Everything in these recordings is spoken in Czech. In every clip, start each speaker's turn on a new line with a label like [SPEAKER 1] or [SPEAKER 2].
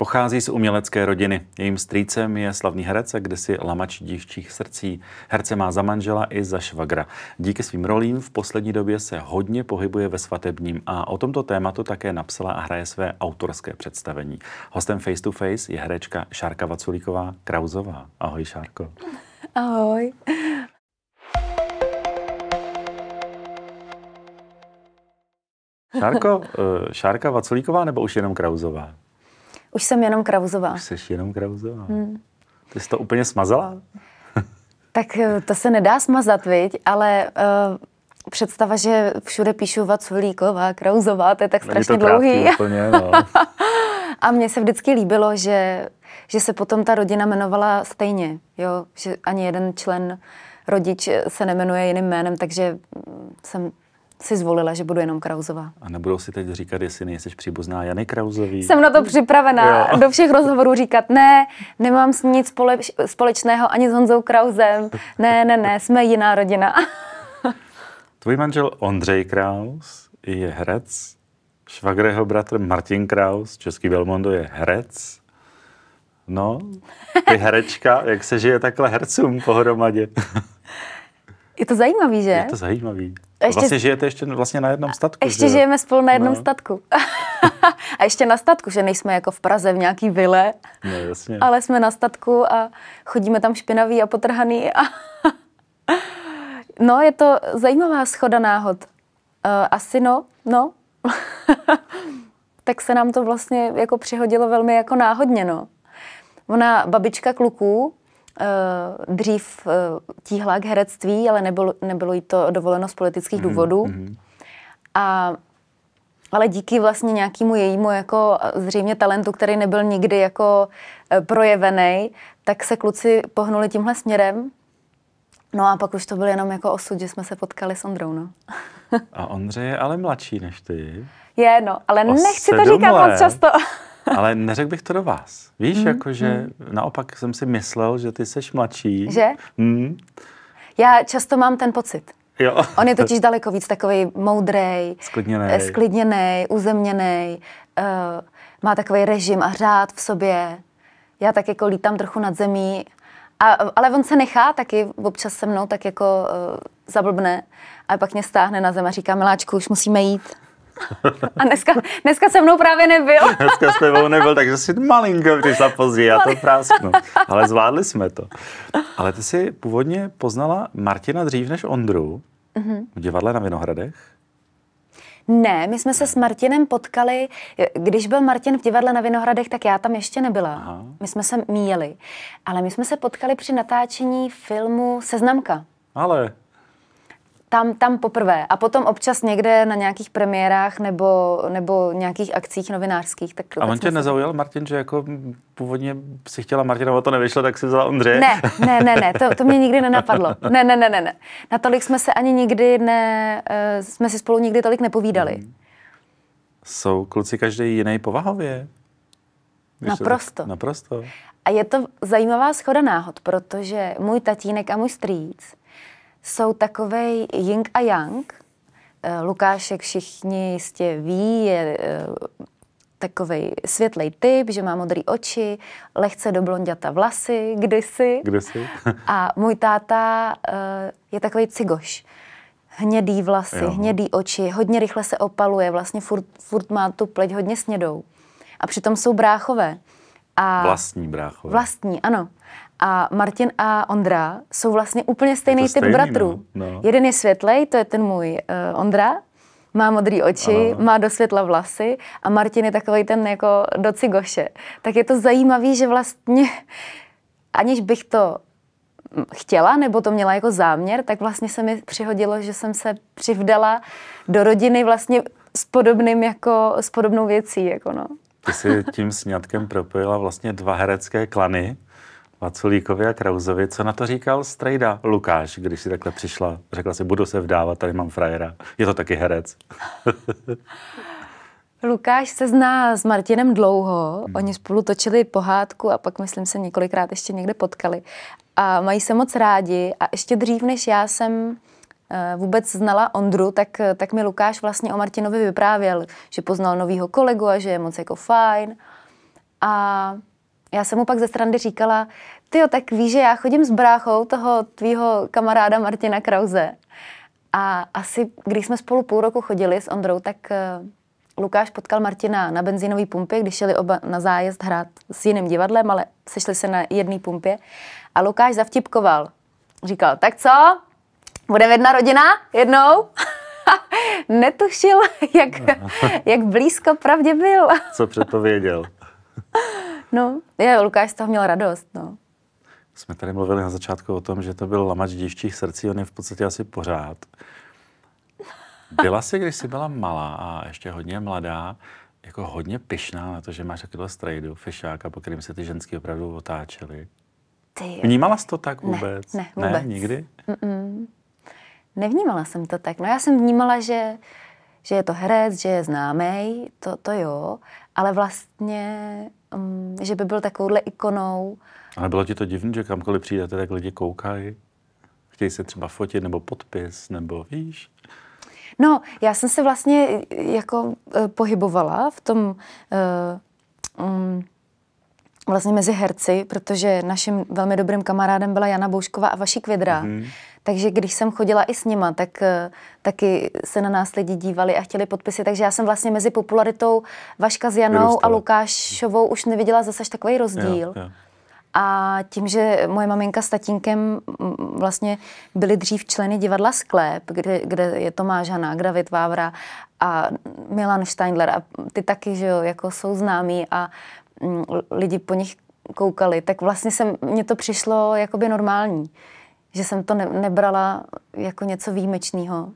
[SPEAKER 1] Pochází z umělecké rodiny. Jejím strýcem je slavný herec a si lamač dívčích srdcí. Herce má za manžela i za švagra. Díky svým rolím v poslední době se hodně pohybuje ve svatebním a o tomto tématu také napsala a hraje své autorské představení. Hostem Face to Face je herečka Šárka Vaculíková Krauzová. Ahoj Šárko. Ahoj. Šárko, eh, Šárka Vaculíková nebo už jenom Krauzová?
[SPEAKER 2] Už jsem jenom Krauzová.
[SPEAKER 1] Už jsi jenom Krauzová. Hmm. Ty jsi to úplně smazala?
[SPEAKER 2] tak eh, to se nedá smazat, viď? Ale uh, představa, že všude píšu Vaculíková, Krauzová, to je tak strašně to dlouhý. úplně, no. A mně se vždycky líbilo, že, že se potom ta rodina jmenovala stejně, jo? že ani jeden člen rodič se nemenuje jiným jménem, takže jsem si zvolila, že budu jenom Krauzová.
[SPEAKER 1] A nebudou si teď říkat, jestli nejsi příbuzná Jany Krauzový? Jsem na
[SPEAKER 2] to připravená. Jo. Do všech rozhovorů říkat, ne, nemám s nic společ, společného ani s Honzou Krauzem. Ne, ne, ne, jsme jiná rodina.
[SPEAKER 1] Tvůj manžel Ondřej Kraus je herec, Švagreho bratr Martin Kraus, český Belmondo je herec. No, ty herečka, jak se žije takhle hercům pohromadě?
[SPEAKER 2] Je to zajímavý, že? Je to
[SPEAKER 1] zajímavý. A ještě, vlastně žijete ještě vlastně na jednom statku. Ještě že? žijeme
[SPEAKER 2] spolu na no. jednom no. statku. a ještě na statku, že nejsme jako v Praze v nějaký vile,
[SPEAKER 1] no, jasně. ale
[SPEAKER 2] jsme na statku a chodíme tam špinaví a potrhaný. A no, je to zajímavá schoda náhod. Uh, asi no, no. tak se nám to vlastně jako přihodilo velmi jako náhodně, no. Ona babička kluků, Eh, dřív eh, tíhla k herectví, ale nebylo, nebylo jí to dovoleno z politických mhm, důvodů. Mm-hmm. A, ale díky vlastně nějakému jejímu jako zřejmě talentu, který nebyl nikdy jako eh, projevený, tak se kluci pohnuli tímhle směrem. No a pak už to byl jenom jako osud, že jsme se potkali s Ondrou, no.
[SPEAKER 1] a Ondře je ale mladší než ty.
[SPEAKER 2] Je, no, ale o nechci to říkat let. moc často.
[SPEAKER 1] Ale neřekl bych to do vás. Víš, hmm, jakože hmm. naopak jsem si myslel, že ty seš mladší. Že? Hmm.
[SPEAKER 2] Já často mám ten pocit.
[SPEAKER 1] Jo. On je totiž
[SPEAKER 2] daleko víc takový moudrej, sklidněný, eh, sklidněný uzemněný, uh, eh, má takový režim a řád v sobě. Já tak jako lítám trochu nad zemí, a, ale on se nechá taky občas se mnou tak jako uh, zablbne a pak mě stáhne na zem a říká, miláčku, už musíme jít. A dneska, dneska se mnou právě nebyl.
[SPEAKER 1] dneska s tebou nebyl, takže jsi malinko přišla pozdě, já to prásknu. Ale zvládli jsme to. Ale ty jsi původně poznala Martina dřív než Ondru mm-hmm. v divadle na Vinohradech.
[SPEAKER 2] Ne, my jsme se s Martinem potkali, když byl Martin v divadle na Vinohradech, tak já tam ještě nebyla. Aha. My jsme se míjeli. Ale my jsme se potkali při natáčení filmu Seznamka. Ale tam, tam poprvé. A potom občas někde na nějakých premiérách nebo, nebo nějakých akcích novinářských. Tak a on vlastně tě
[SPEAKER 1] nezaujal, Martin, že jako původně si chtěla Martinova, to nevyšlo, tak si vzala Ondřeje? Ne, ne, ne, ne, to, to mě
[SPEAKER 2] nikdy nenapadlo. Ne, ne, ne, ne, ne. Natolik jsme se ani nikdy ne, uh, jsme si spolu nikdy tolik nepovídali. Hmm.
[SPEAKER 1] Jsou kluci každý jiný povahově? Naprosto. Tak, naprosto.
[SPEAKER 2] A je to zajímavá schoda náhod, protože můj tatínek a můj strýc jsou takový Ying a Yang. Eh, Lukášek všichni jistě ví, je eh, takový světlej typ, že má modré oči, lehce do blonděta vlasy, kdysi. Kdysi. a můj táta eh, je takový cigoš hnědý vlasy, jo. hnědý oči, hodně rychle se opaluje, vlastně furt, furt má tu pleť hodně snědou. A přitom jsou bráchové. A vlastní bráchové. Vlastní, ano. A Martin a Ondra jsou vlastně úplně stejný typ stejný, bratrů. No. No. Jeden je světlej, to je ten můj uh, Ondra, má modré oči, ano. má do světla vlasy a Martin je takový ten jako do cigoše. Tak je to zajímavý, že vlastně aniž bych to hm, chtěla nebo to měla jako záměr, tak vlastně se mi přihodilo, že jsem se přivdala do rodiny vlastně s podobným jako, s podobnou věcí, jako no.
[SPEAKER 1] Ty jsi tím snědkem propojila vlastně dva herecké klany. Vaculíkovi a Krauzovi. Co na to říkal Strejda Lukáš, když si takhle přišla? Řekla si, budu se vdávat, tady mám frajera. Je to taky herec.
[SPEAKER 2] Lukáš se zná s Martinem dlouho, hmm. oni spolu točili pohádku a pak, myslím, se několikrát ještě někde potkali. A mají se moc rádi a ještě dřív, než já jsem eh, vůbec znala Ondru, tak, tak mi Lukáš vlastně o Martinovi vyprávěl, že poznal novýho kolegu a že je moc jako fajn. A já jsem mu pak ze strany říkala, ty jo, tak víš, že já chodím s bráchou toho tvýho kamaráda Martina Krause. A asi, když jsme spolu půl roku chodili s Ondrou, tak uh, Lukáš potkal Martina na benzínové pumpě, když šli oba na zájezd hrát s jiným divadlem, ale sešli se na jedné pumpě. A Lukáš zavtipkoval. Říkal, tak co?
[SPEAKER 1] Bude jedna rodina?
[SPEAKER 2] Jednou? Netušil, jak, jak blízko pravdě byl.
[SPEAKER 1] co předpověděl.
[SPEAKER 2] No, je, Lukáš z toho měl radost, no.
[SPEAKER 1] Jsme tady mluvili na začátku o tom, že to byl lamač dějších srdcí, on je v podstatě asi pořád. Byla jsi, když jsi byla malá a ještě hodně mladá, jako hodně pyšná na to, že máš takovýhle strajdu, fešáka, po kterým se ty ženské opravdu otáčely?
[SPEAKER 2] Ty Vnímala
[SPEAKER 1] jsi to tak vůbec? Ne, ne vůbec. Ne, nikdy?
[SPEAKER 2] Mm-mm. Nevnímala jsem to tak. No já jsem vnímala, že, že je to herec, že je známý, to, to jo, ale vlastně um, že by byl takovouhle ikonou.
[SPEAKER 1] Ale bylo ti to divné, že kamkoliv přijdete, tak lidi koukají? Chtějí se třeba fotit nebo podpis, nebo víš?
[SPEAKER 2] No, já jsem se vlastně e, jako uh, pohybovala v tom uh, um, vlastně mezi herci, protože naším velmi dobrým kamarádem byla Jana Boušková a Vaši Kvědra. Mm-hmm takže když jsem chodila i s nima, tak eh, taky se na nás lidi dívali a chtěli podpisy. Takže já jsem vlastně mezi popularitou Vaška s Janou Vyrůstala. a Lukášovou už neviděla zase takový rozdíl. Jo, jo. A tím, že moje maminka s tatínkem mm, vlastně byli dřív členy divadla Sklep, kde, kde je Tomáš Hanák, David Vávra a Milan Steindler a ty taky, že jo, jako jsou známí a mm, lidi po nich koukali, tak vlastně jsem, mně to přišlo jakoby normální že jsem to ne- nebrala jako něco výjimečného.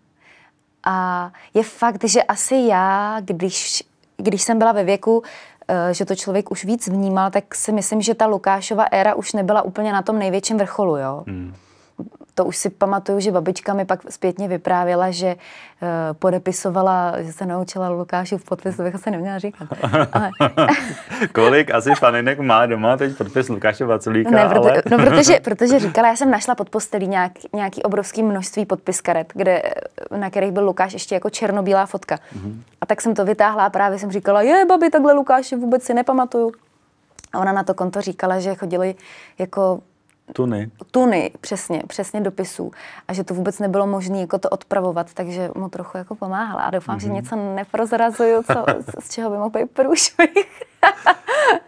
[SPEAKER 2] A je fakt, že asi já, když, když jsem byla ve věku, eh, že to člověk už víc vnímal, tak si myslím, že ta Lukášova éra už nebyla úplně na tom největším vrcholu, jo. Hmm to už si pamatuju, že babička mi pak zpětně vyprávěla, že uh, podepisovala, že se naučila Lukáši v to bych se neměla říkat.
[SPEAKER 1] Ale... Kolik asi faninek má doma teď podpis Lukáše Vaculíka? Ne, proto, ale... no, protože,
[SPEAKER 2] protože říkala, já jsem našla pod postelí nějak, nějaký obrovský množství podpiskaret, kde, eh, na kterých byl Lukáš ještě jako černobílá fotka. Mm-hmm. A tak jsem to vytáhla a právě jsem říkala, je, babi, takhle Lukáše vůbec si nepamatuju. A ona na to konto říkala, že chodili jako Tuny. Tuny, přesně, přesně dopisů. A že to vůbec nebylo možné jako to odpravovat, takže mu trochu jako pomáhala. A doufám, mm-hmm. že mhm. něco neprozrazuju, co, z čeho by mohl být průšvih.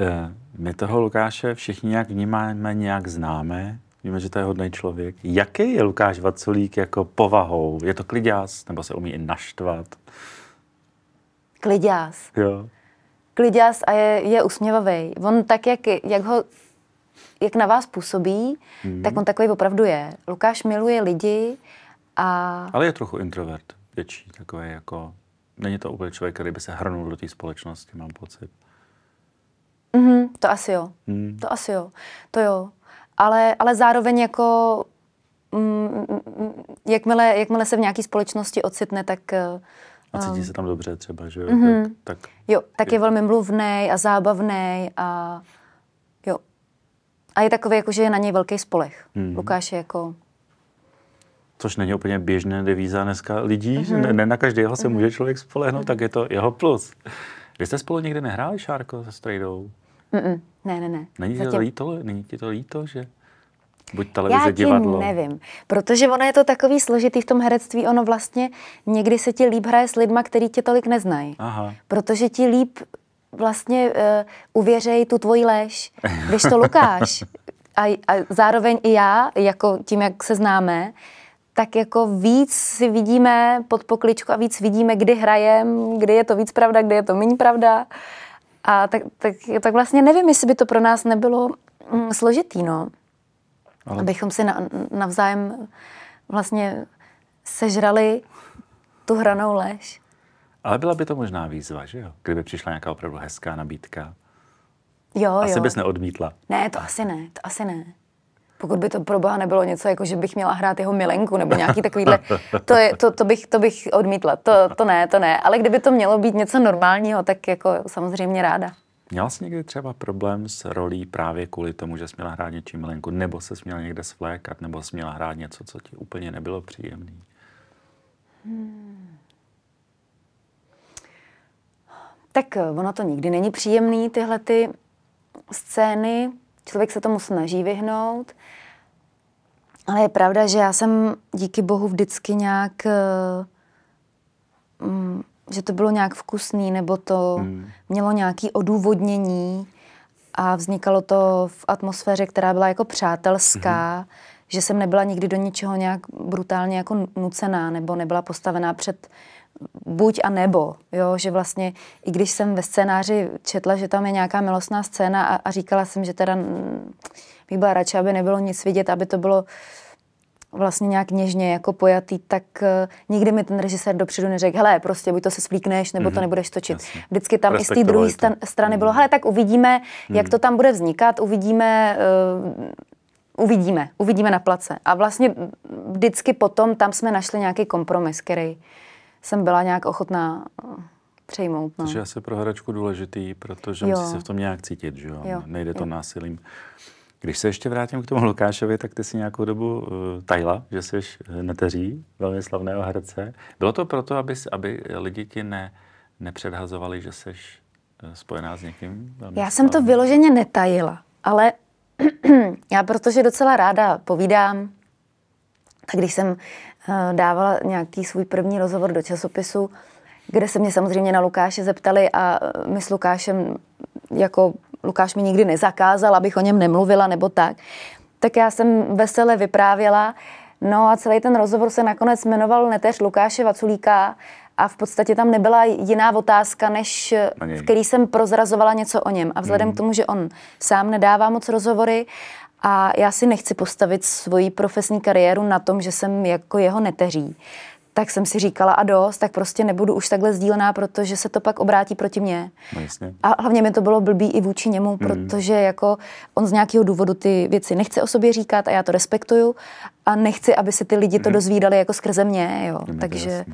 [SPEAKER 1] Eh, my toho Lukáše všichni nějak vnímáme, nějak známe. Víme, že to je hodný člověk. Jaký je Lukáš Vaculík jako povahou? Je to kliděz, nebo se umí i naštvat?
[SPEAKER 2] Kliděz. Jo. Kliděz a je, je usměvavý. On tak, jak, jak ho jak na vás působí, mm. tak on takový opravdu je. Lukáš miluje lidi a...
[SPEAKER 1] Ale je trochu introvert větší, takový jako... Není to úplně člověk, který by se hrnul do té společnosti, mám pocit.
[SPEAKER 2] Mm-hmm, to asi jo. Mm. To asi jo. To jo. Ale, ale zároveň jako... Mm, mm jakmile, jakmile se v nějaké společnosti ocitne, tak... Eh, a cítí eh, se
[SPEAKER 1] tam dobře třeba, že jo? Mm-hmm. Tak, tak,
[SPEAKER 2] jo, tak je, je velmi mluvný a zábavný a... A je takový, jako, že je na něj velký spolech. Mm-hmm. Lukáš je jako...
[SPEAKER 1] Což není úplně běžné devíza dneska lidí, mm-hmm. ne, ne na každého se mm-hmm. může člověk spolehnout, mm-hmm. tak je to jeho plus. Vy jste spolu někdy nehráli, Šárko, se Strejdou?
[SPEAKER 2] Ne, ne, ne. Není Zatím... ti to
[SPEAKER 1] líto, není ti to líto, že buď televize, Já divadlo? Já
[SPEAKER 2] nevím, protože ono je to takový složitý v tom herectví, ono vlastně někdy se ti líp hraje s lidma, který tě tolik neznají. Aha. Protože ti líp vlastně uh, uvěřej tu tvoji lež, když to Lukáš. A, a zároveň i já, jako tím, jak se známe, tak jako víc si vidíme pod pokličku a víc vidíme, kdy hrajem, kdy je to víc pravda, kdy je to méně pravda. A tak, tak, tak vlastně nevím, jestli by to pro nás nebylo mm, složitý, no. Ale... Abychom si na, navzájem vlastně sežrali tu hranou lež.
[SPEAKER 1] Ale byla by to možná výzva, že jo? Kdyby přišla nějaká opravdu hezká nabídka.
[SPEAKER 2] Jo, asi jo. bys neodmítla. Ne, to asi ne, to asi ne. Pokud by to pro boha nebylo něco, jako že bych měla hrát jeho milenku nebo nějaký takovýhle, to, je, to, to, bych, to bych odmítla, to, to ne, to ne. Ale kdyby to mělo být něco normálního, tak jako samozřejmě ráda.
[SPEAKER 1] Měla jsi někdy třeba problém s rolí právě kvůli tomu, že jsi měla hrát něčí milenku, nebo se měla někde svlékat, nebo jsi měla hrát něco, co ti úplně nebylo příjemné? Hmm.
[SPEAKER 2] Tak eh, ono to nikdy není příjemný, tyhle ty scény. Člověk se tomu snaží vyhnout. Ale je pravda, že já jsem díky bohu vždycky nějak, eh, mm, že to bylo nějak vkusný, nebo to hmm. mělo nějaké odůvodnění a vznikalo to v atmosféře, která byla jako přátelská, hmm. že jsem nebyla nikdy do ničeho nějak brutálně jako nucená, nebo nebyla postavená před buď a nebo, jo? že vlastně i když jsem ve scénáři četla, že tam je nějaká milostná scéna a, a říkala jsem, že teda bych byla radši, aby nebylo nic vidět, aby to bylo vlastně nějak něžně jako pojatý, tak uh, nikdy mi ten režisér dopředu neřekl, hele, prostě buď to se splíkneš, nebo mm-hmm. to mhm. nebudeš točit. Jasně. Vždycky tam i z té druhé stan- strany mm-hmm. bylo, mhm. hele, tak uvidíme, mm-hmm. jak to mhm. tam bude vznikat, uvidíme, uh, uvidíme, uvidíme na place. A vlastně vždycky potom tam jsme našli nějaký kompromis, který jsem byla nějak ochotná eh, přejmout. No. Což je
[SPEAKER 1] asi pro hračku důležitý, protože jo. musí se v tom nějak cítit, že jo? jo. Nejde to jo. násilím. Když se ještě vrátím k tomu Lukášovi, tak ty si nějakou dobu uh, tajla, že jsi neteří, velmi slavného herce. Bylo to proto, aby, aby lidi ti ne, nepředhazovali, že jsi eh, spojená s někým? Velmi Já jsem to
[SPEAKER 2] vyloženě netajila, ale já protože docela ráda povídám, tak když jsem Eh, dávala nějaký svůj první rozhovor do časopisu, kde se mě samozřejmě na Lukáše zeptali a eh, my s Lukášem, jako Lukáš mi nikdy nezakázal, abych o něm nemluvila nebo tak, tak já jsem vesele vyprávěla, no a celý ten rozhovor se nakonec jmenoval neteř Lukáše Vaculíka a v podstatě tam nebyla jiná otázka, než v který jsem prozrazovala něco o něm. A vzhledem hmm. k tomu, že on sám nedává moc rozhovory a já si nechci postavit svoji profesní kariéru na tom, že jsem jako jeho neteří. Tak jsem si říkala a dost, tak prostě nebudu už takhle sdílená, protože se to pak obrátí proti mně. No, A hlavně mi to bylo blbý i vůči němu, mm. protože jako on z nějakého důvodu ty věci nechce o sobě říkat a já to respektuju a nechci, aby se ty lidi to mm. dozvídali jako skrze mě, jo. Takže...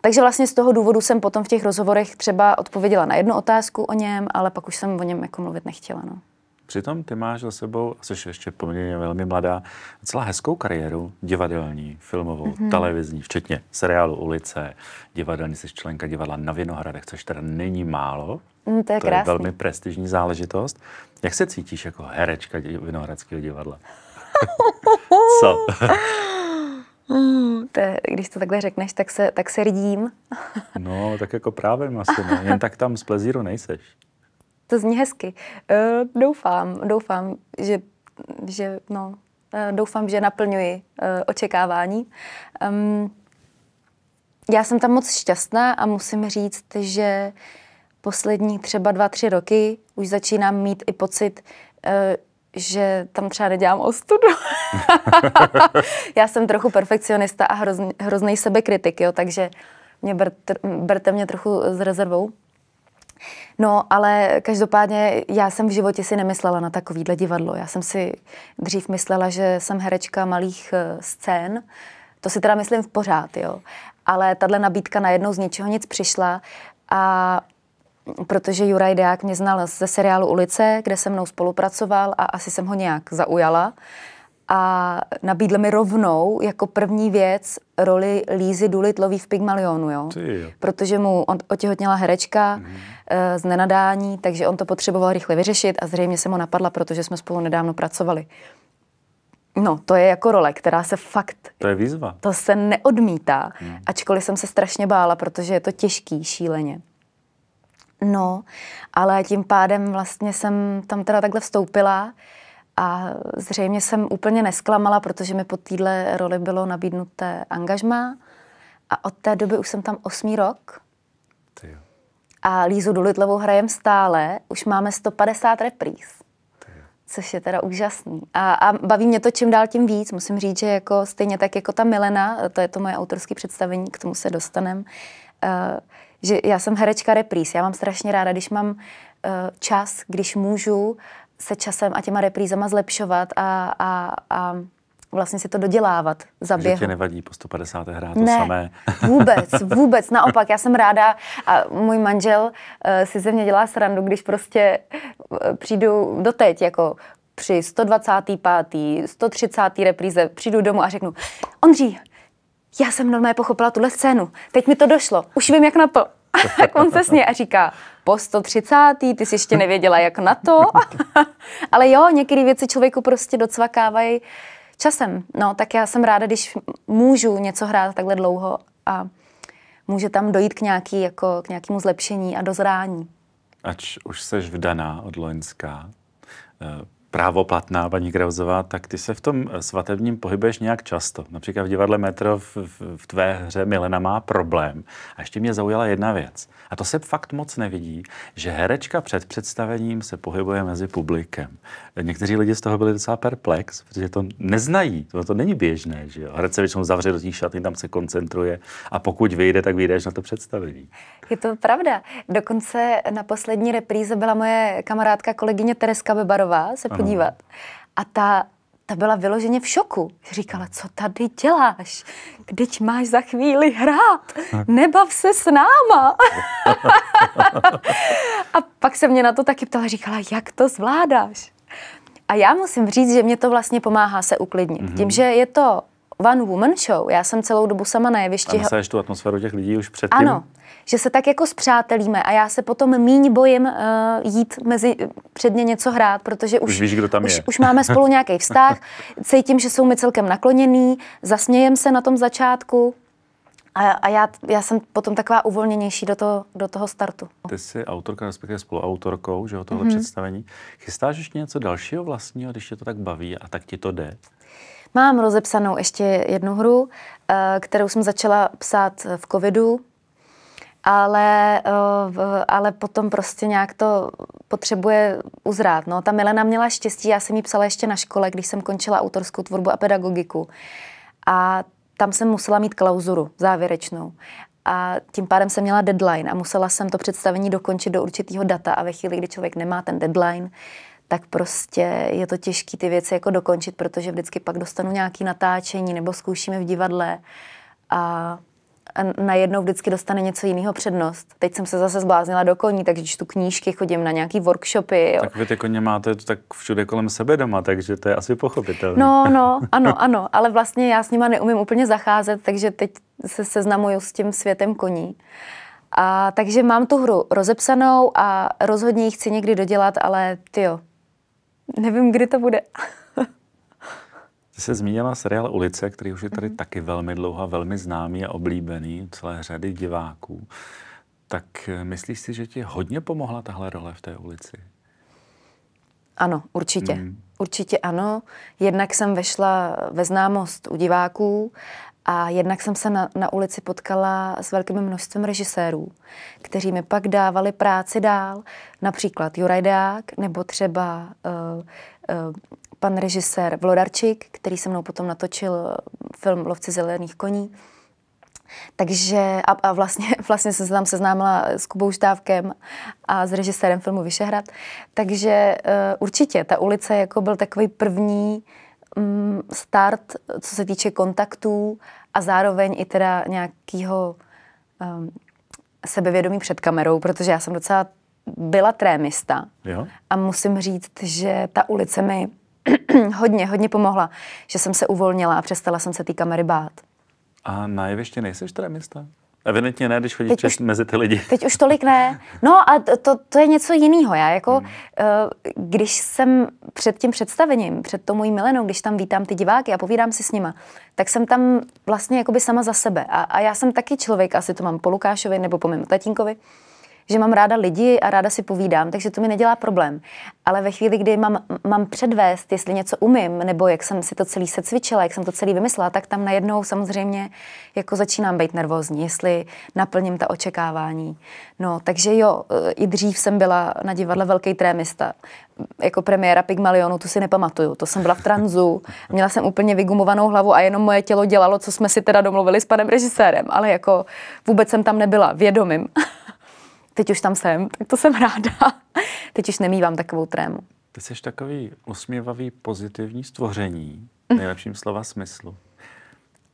[SPEAKER 2] Takže vlastně z toho důvodu jsem potom v těch rozhovorech třeba odpověděla na jednu otázku o něm, ale pak už jsem o něm jako mluvit nechtěla. No.
[SPEAKER 1] Přitom ty máš za sebou, a jsi ještě poměrně velmi mladá, celá hezkou kariéru divadelní, filmovou, mm-hmm. televizní, včetně seriálu Ulice, divadelní, jsi členka divadla na Vinohradech, což teda není málo.
[SPEAKER 2] Mm, to je, to je velmi
[SPEAKER 1] prestižní záležitost. Jak se cítíš jako herečka Vinohradského divadla? Co?
[SPEAKER 2] Mm, to je, když to takhle řekneš, tak se, tak se rdím.
[SPEAKER 1] no, tak jako právě asi. Vlastně, ne? No. Jen tak tam z plezíru nejseš.
[SPEAKER 2] To zní hezky. Uh, doufám, doufám, že, že no, uh, doufám, že naplňuji uh, očekávání. Um, já jsem tam moc šťastná a musím říct, že poslední třeba dva, tři roky už začínám mít i pocit, uh, že tam třeba nedělám ostudu. já jsem trochu perfekcionista a hrozný, hrozný sebekritik, jo, takže mě berte, berte mě trochu s rezervou. No, ale každopádně já jsem v životě si nemyslela na takovýhle divadlo. Já jsem si dřív myslela, že jsem herečka malých eh, scén. To si teda myslím v pořád, jo. Ale tahle nabídka najednou z ničeho nic přišla a protože Juraj Deák mě znal ze seriálu Ulice, kde se mnou spolupracoval a asi jsem ho nějak zaujala a nabídl mi rovnou jako první věc roli Lízy Dulitlový v Pygmalionu, jo? jo. Protože mu on, otěhotněla herečka mm. z nenadání, takže on to potřeboval rychle vyřešit a zřejmě se mu napadla, protože jsme spolu nedávno pracovali. No, to je jako role, která se fakt...
[SPEAKER 1] To je výzva. To
[SPEAKER 2] se neodmítá, mm. ačkoliv jsem se strašně bála, protože je to těžký šíleně. No, ale tím pádem vlastně jsem tam teda takhle vstoupila a zřejmě jsem úplně nesklamala, protože mi po téhle roli bylo nabídnuté angažma. A od té doby už jsem tam osmý rok. jo. A Lízu Dolitlovou hrajem stále. Už máme 150 repríz. Což je teda úžasný. A, a baví mě to čím dál tím víc. Musím říct, že jako stejně tak jako ta Milena, to je to moje autorské představení, k tomu se dostanem, uh, že já jsem herečka repríz. Já mám strašně ráda, když mám uh, čas, když můžu se časem a těma reprízama zlepšovat a, a, a vlastně si to dodělávat za běhu. Že tě
[SPEAKER 1] nevadí po 150. hrát to ne, samé? vůbec, vůbec. Naopak,
[SPEAKER 2] já jsem ráda a můj manžel uh, si ze mě dělá srandu, když prostě uh, přijdu doteď jako při 125. 130. repríze přijdu domů a řeknu Ondří, já jsem normálně pochopila tuhle scénu, teď mi to došlo, už vím jak na to. a on se sně a říká, po 130. ty jsi ještě nevěděla, jak na to. Ale jo, některé věci člověku prostě docvakávají časem. No, tak já jsem ráda, když můžu něco hrát takhle dlouho a může tam dojít k, nějaký, jako, k nějakému zlepšení a dozrání.
[SPEAKER 1] Ač už seš vdaná od Loňská, eh, právoplatná, paní Krauzová, tak ty se v tom svatebním pohybuješ nějak často. Například v divadle Metro v, v, tvé hře Milena má problém. A ještě mě zaujala jedna věc. A to se fakt moc nevidí, že herečka před představením se pohybuje mezi publikem. Někteří lidi z toho byli docela perplex, protože to neznají, to, to není běžné. Že jo? Herec se většinou zavře do těch šatny, tam se koncentruje a pokud vyjde, tak vyjdeš na to představení.
[SPEAKER 2] Je to pravda. Dokonce na poslední repríze byla moje kamarádka kolegyně Tereska Bebarová, se podívat. A ta, ta byla vyloženě v šoku. Říkala, co tady děláš? Když máš za chvíli hrát, nebav se s náma. a pak se mě na to taky ptala, říkala, jak to zvládáš? A já musím říct, že mě to vlastně pomáhá se uklidnit. Mm-hmm. Tím, že je to one woman show. Já jsem celou dobu sama na jevišti. A
[SPEAKER 1] tu atmosféru těch lidí už předtím? Ano,
[SPEAKER 2] že se tak jako zpřátelíme a já se potom míň bojím uh, jít mezi, eh, před ně něco hrát, protože už, už, víš, kdo tam už, je. už máme spolu nějaký vztah, cítím, že jsou mi celkem nakloněný, zasmějem se na tom začátku. A, a já, já jsem potom taková uvolněnější do toho, do toho startu.
[SPEAKER 1] Ty jsi autorka, respektive spoluautorkou že, tohle mm-hmm. představení. Chystáš ještě něco dalšího vlastního, když tě to tak baví a tak ti to jde?
[SPEAKER 2] Mám rozepsanou ještě jednu hru, eh, kterou jsem začala psát v covidu, ale, eh, ale potom prostě nějak to potřebuje uzrát. No, ta Milena měla štěstí, já jsem ji psala ještě na škole, když jsem končila autorskou tvorbu a pedagogiku. A tam jsem musela mít klauzuru závěrečnou. A tím pádem jsem měla deadline a musela jsem to představení dokončit do určitého data. A ve chvíli, kdy člověk nemá ten deadline, tak prostě je to těžké ty věci jako dokončit, protože vždycky pak dostanu nějaké natáčení nebo zkoušíme v divadle a a najednou vždycky dostane něco jiného přednost. Teď jsem se zase zbláznila do koní, takže čtu knížky, chodím na nějaký workshopy. Jo.
[SPEAKER 1] Tak vy ty koně máte tak všude kolem sebe doma, takže to je asi pochopitelné. No, no,
[SPEAKER 2] ano, ano, ale vlastně já s nima neumím úplně zacházet, takže teď se seznamuju s tím světem koní. A takže mám tu hru rozepsanou a rozhodně ji chci někdy dodělat, ale ty jo, Nevím, kdy to bude.
[SPEAKER 1] Ty se zmínila seriál Ulice, který už je tady mm-hmm. taky velmi dlouho, velmi známý a oblíbený celé řady diváků. Tak eh, myslíš si, že ti hodně pomohla tahle role v té ulici?
[SPEAKER 2] Ano, určitě. Mm. Určitě ano. Jednak jsem vešla ve známost u diváků a jednak jsem se na, na ulici potkala s velkým množstvím režisérů, kteří mi pak dávali práci dál, například Juraj Deák nebo třeba uh, uh, pan režisér Vlodarčik, který se mnou potom natočil film Lovci zelených koní. Takže a, a vlastně, vlastně jsem se tam seznámila s Kubou Štávkem a s režisérem filmu Vyšehrad. Takže uh, určitě ta ulice jako byl takový první uh, Mm, start, co se týče kontaktů a zároveň i teda nějakého um, ehm, sebevědomí před kamerou, protože já jsem docela byla trémista jo. a musím říct, že ta ulice mi hodně, hodně pomohla, že jsem se uvolnila a přestala jsem se té kamery bát.
[SPEAKER 1] A na jevišti nejsi trémista? Evidentně ne, když chodíš teď přes, už, mezi ty lidi.
[SPEAKER 2] Teď už tolik ne. No a to, to je něco jiného. Já jako, hmm. uh, když jsem před tím představením, před tou mojí milenou, když tam vítám ty diváky a povídám si s nima, tak jsem tam vlastně jakoby sama za sebe. A, a já jsem taky člověk, asi to mám po Lukášovi nebo po mém tatínkovi, že mám ráda lidi a ráda si povídám, takže to mi nedělá problém. Ale ve chvíli, kdy mám, mám předvést, jestli něco umím, nebo jak jsem si to celý secvičila, jak jsem to celý vymyslela, tak tam najednou samozřejmě jako začínám být nervózní, jestli naplním ta očekávání. No, takže jo, eh, i dřív jsem byla na divadle Velký trémista. Jako premiéra Pygmalionu, tu si nepamatuju, to jsem byla v tranzu, měla jsem úplně vygumovanou hlavu a jenom moje tělo dělalo, co jsme si teda domluvili s panem režisérem, ale jako vůbec jsem tam nebyla vědomým. Teď už tam jsem, tak to jsem ráda. Teď už nemývám takovou
[SPEAKER 1] trému. Ty jsi takový usměvavý, pozitivní stvoření, mhm. nejlepším slova smyslu.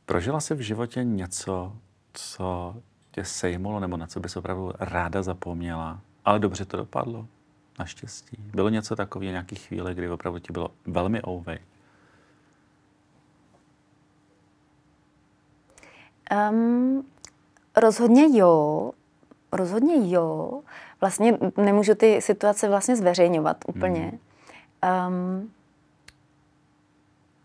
[SPEAKER 1] Prožila jsi v životě něco, co tě sejmulo, nebo na co bys opravdu ráda zapomněla, ale dobře to dopadlo, naštěstí. Bylo něco takové, nějaký chvíle, kdy opravdu ti bylo velmi ouvej?
[SPEAKER 2] Um, rozhodně jo. Rozhodně jo. Vlastně nemůžu ty situace vlastně zveřejňovat úplně. Hmm. Um,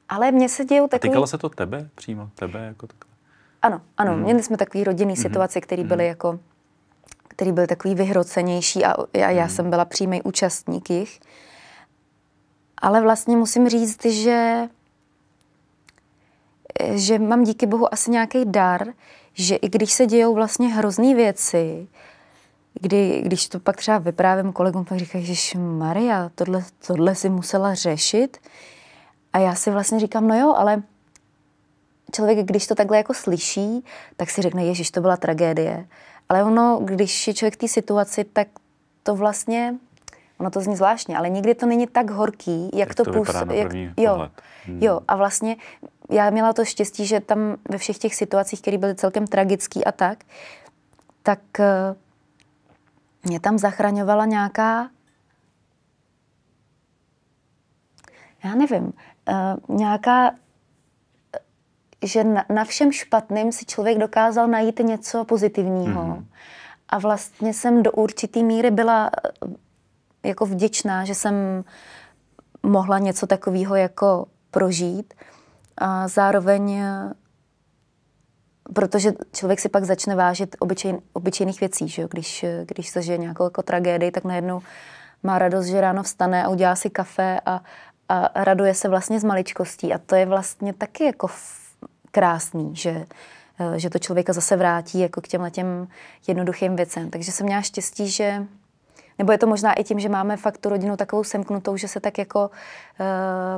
[SPEAKER 2] ale mně se dějou takové... Týkalo
[SPEAKER 1] se to tebe přímo? Tebe jako takové?
[SPEAKER 2] Ano, ano. Hmm. Měli jsme takový rodinný hmm. situace, které hmm. byly jako který byl takový vyhrocenější a, a já hmm. jsem byla přímý účastník jich. Ale vlastně musím říct, že že mám díky bohu asi nějaký dar, že i když se dějou vlastně hrozné věci, kdy, když to pak třeba vyprávím kolegům, pak říkají, že Maria, tohle, tohle si musela řešit. A já si vlastně říkám, no jo, ale člověk, když to takhle jako slyší, tak si řekne, ježiš, to byla tragédie. Ale ono, když je člověk v té situaci, tak to vlastně, ono to zní zvláštně, ale nikdy to není tak horký, jak, jak to, to působí. jo, hmm. jo, a vlastně já měla to štěstí, že tam ve všech těch situacích, které byly celkem tragické a tak, tak eh, mě tam zachraňovala nějaká, já nevím, eh, nějaká, že na, na všem špatným si člověk dokázal najít něco pozitivního. Mm-hmm. A vlastně jsem do určité míry byla eh, jako vděčná, že jsem mohla něco takového jako prožít. A zároveň, eh, protože člověk si pak začne vážit obyčej, obyčejných věcí, že jo? Když, eh, když zažije nějakou jako tragédii, tak najednou má radost, že ráno vstane a udělá si kafe a, a raduje se vlastně z maličkostí. A to je vlastně taky jako krásný, že, eh, že to člověka zase vrátí jako k těmhle těm jednoduchým věcem. Takže jsem měla štěstí, že nebo je to možná i tím, že máme fakt tu rodinu takovou semknutou, že se tak jako uh,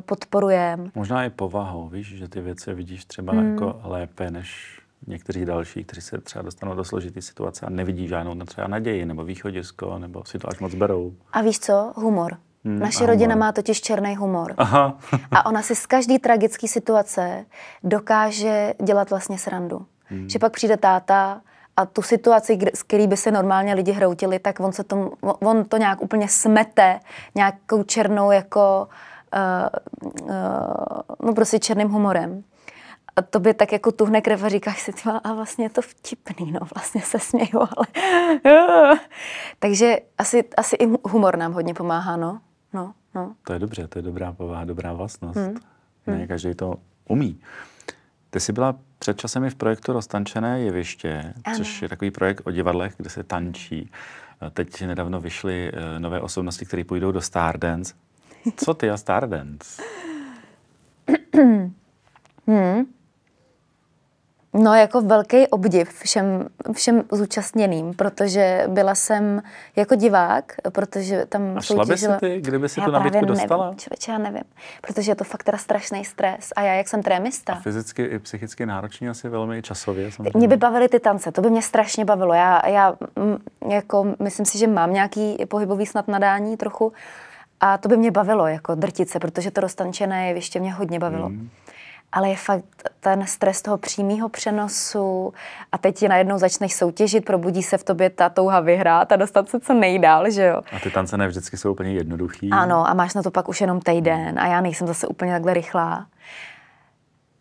[SPEAKER 2] podporujeme.
[SPEAKER 1] Možná i povahou, víš, že ty věci vidíš třeba hmm. jako lépe než někteří další, kteří se třeba dostanou do složité situace a nevidí žádnou třeba naději nebo východisko, nebo si to až moc berou.
[SPEAKER 2] A víš co? Humor.
[SPEAKER 1] Hmm, Naše rodina humor. má
[SPEAKER 2] totiž černý humor. Aha. a ona si z každý tragický situace dokáže dělat vlastně srandu. Hmm. Že pak přijde táta a tu situaci, kde, s který by se normálně lidi hroutili, tak on, se tom, on to nějak úplně smete nějakou černou jako, uh, uh, no prostě černým humorem. A to by tak jako tuhne krev a říkáš si, tyma, a vlastně je to vtipný, no vlastně se směju, ale... Takže asi, asi i humor nám hodně pomáhá, no.
[SPEAKER 1] no, no. To je dobře, to je dobrá povaha, dobrá vlastnost. Hmm. Ne hmm. každý to umí. Ty jsi byla před časem i v projektu Roztančené jeviště, ano. což je takový projekt o divadlech, kde se tančí. Teď nedávno vyšly eh, nové osobnosti, které půjdou do Stardance. Co ty a Stardance? hmm.
[SPEAKER 2] No jako velký obdiv všem, všem zúčastněným, protože byla jsem jako divák, protože tam A šla by ty,
[SPEAKER 1] kdyby si já tu nabídku dostala? Nevím,
[SPEAKER 2] člověče, já nevím, protože je to fakt teda strašný stres a já, jak jsem trémista. A
[SPEAKER 1] fyzicky i psychicky náročný asi velmi i časově. Samozřejmě. Mě by
[SPEAKER 2] bavily ty tance, to by mě strašně bavilo. Já, já mm, jako myslím si, že mám nějaký pohybový snad nadání trochu, a to by mě bavilo, jako drtit se, protože to roztančené ještě mě hodně bavilo. Hmm ale je fakt ten stres toho přímého přenosu a teď ti najednou začneš soutěžit, probudí se v tobě ta touha vyhrát a dostat se co nejdál, že jo.
[SPEAKER 1] A ty tance ne vždycky jsou úplně jednoduchý. Ano,
[SPEAKER 2] a máš na to pak už jenom týden a já nejsem zase úplně takhle rychlá.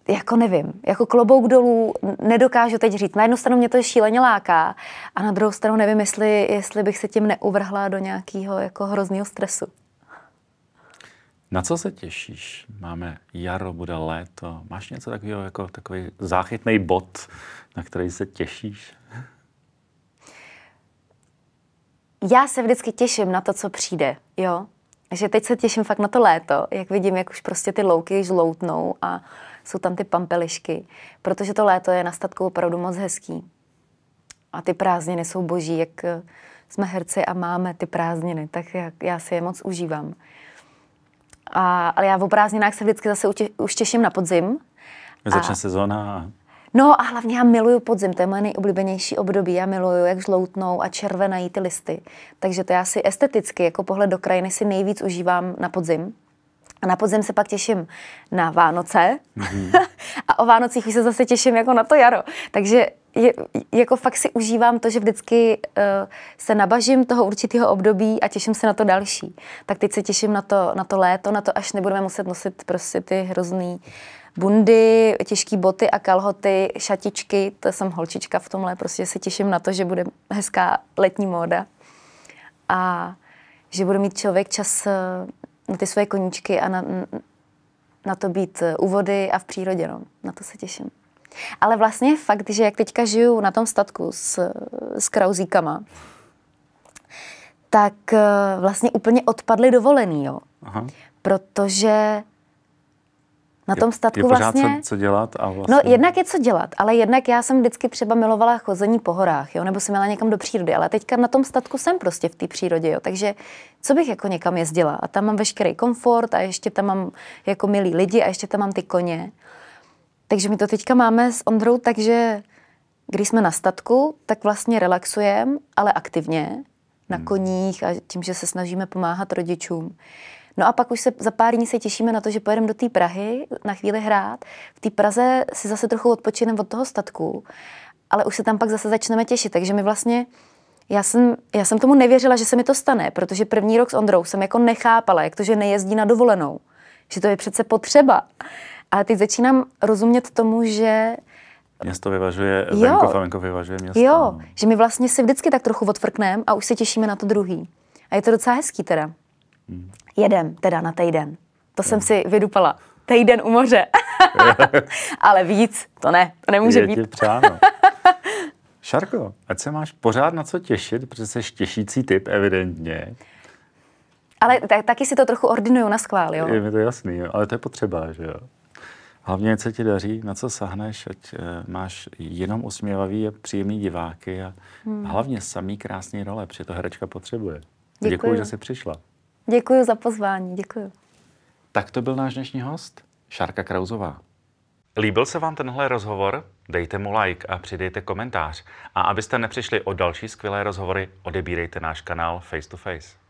[SPEAKER 2] Jako nevím, jako klobouk dolů nedokážu teď říct. Na jednu stranu mě to je šíleně láká a na druhou stranu nevím, jestli, jestli bych se tím neuvrhla do nějakého jako hrozného stresu.
[SPEAKER 1] Na co se těšíš? Máme jaro, bude léto. Máš něco takového jako takový záchytný bod, na který se těšíš?
[SPEAKER 2] Já se vždycky těším na to, co přijde, jo. Že teď se těším fakt na to léto, jak vidím, jak už prostě ty louky žloutnou a jsou tam ty pampelišky, protože to léto je na statku opravdu moc hezký. A ty prázdniny jsou boží, jak eh, jsme herci a máme ty prázdniny, tak já, já si je moc užívám. A, ale já v prázdninách se vždycky zase utě, už těším na podzim. Začne a,
[SPEAKER 1] sezóna.
[SPEAKER 2] No a hlavně já miluju podzim, to je moje nejoblíbenější období. Já miluju, jak žloutnou a červenají ty listy. Takže to já si esteticky, jako pohled do krajiny, si nejvíc užívám na podzim. A na podzim se pak těším na Vánoce mm-hmm. a o Vánocích už se zase těším jako na to jaro. Takže je, jako fakt si užívám to, že vždycky uh, se nabažím toho určitého období a těším se na to další. Tak teď se těším na to, na to léto, na to, až nebudeme muset nosit prostě ty hrozný bundy, těžké boty a kalhoty, šatičky. To jsem holčička v tomhle, prostě se těším na to, že bude hezká letní móda. A že bude mít člověk čas na ty svoje koníčky a na, na to být e, u vody a v přírodě. No. Na to se těším. Ale vlastně fakt, že jak teďka žiju na tom statku s, s krauzíkama, tak e, vlastně úplně odpadly dovolený, jo. Aha. Protože na tom statku je, vlastně...
[SPEAKER 1] Co, co dělat a no, vlastně... No
[SPEAKER 2] jednak je co dělat, ale jednak já jsem vždycky třeba milovala chození po horách, jo, nebo jsem měla někam do přírody, ale teďka na tom statku jsem prostě v té přírodě, jo, takže co bych jako někam jezdila a tam mám veškerý komfort a ještě tam mám jako milí lidi a ještě tam mám ty koně. Takže my to teďka máme s Ondrou, takže když jsme na statku, tak vlastně relaxujeme, ale aktivně na hmm. koních a tím, že se snažíme pomáhat rodičům. No a pak už se za pár dní se těšíme na to, že pojedeme do té Prahy na chvíli hrát. V té Praze si zase trochu odpočineme od toho statku, ale už se tam pak zase začneme těšit. Takže my vlastně já jsem, já jsem tomu nevěřila, že se mi to stane, protože první rok s Ondrou jsem jako nechápala, jak to, že nejezdí na dovolenou, že to je přece potřeba. Ale teď začínám rozumět tomu, že
[SPEAKER 1] Město vyvažuje, jo, venkov a venkov vyvažuje město. Jo,
[SPEAKER 2] no. že my vlastně si vždycky tak trochu odfrkneme a už se těšíme na to druhý. A je to docela hezký teda. Jedem, teda na týden. To jsem si vydupala. Týden u moře. Ale víc, to ne, to nemůže Je být.
[SPEAKER 1] Šarko, ať se máš pořád na co těšit, protože jsi těšící typ evidentně.
[SPEAKER 2] Ale t- taky si to trochu ordinuju na schvál, jo? Je
[SPEAKER 1] mi to jasný, jo? ale to je potřeba, že jo? Hlavně, co ti daří, na co sahneš, ať e, máš jenom usměvavý a příjemný diváky a hmm. hlavně samý krásný role, protože to herečka potřebuje. Děkuji, Děkuji že jsi přišla.
[SPEAKER 2] Děkuji za pozvání, děkuji.
[SPEAKER 1] Tak to byl náš dnešní host, Šárka Krauzová. Líbil se vám tenhle rozhovor? Dejte mu like a přidejte komentář. A abyste nepřišli o další skvělé rozhovory, odebírejte náš kanál Face to Face.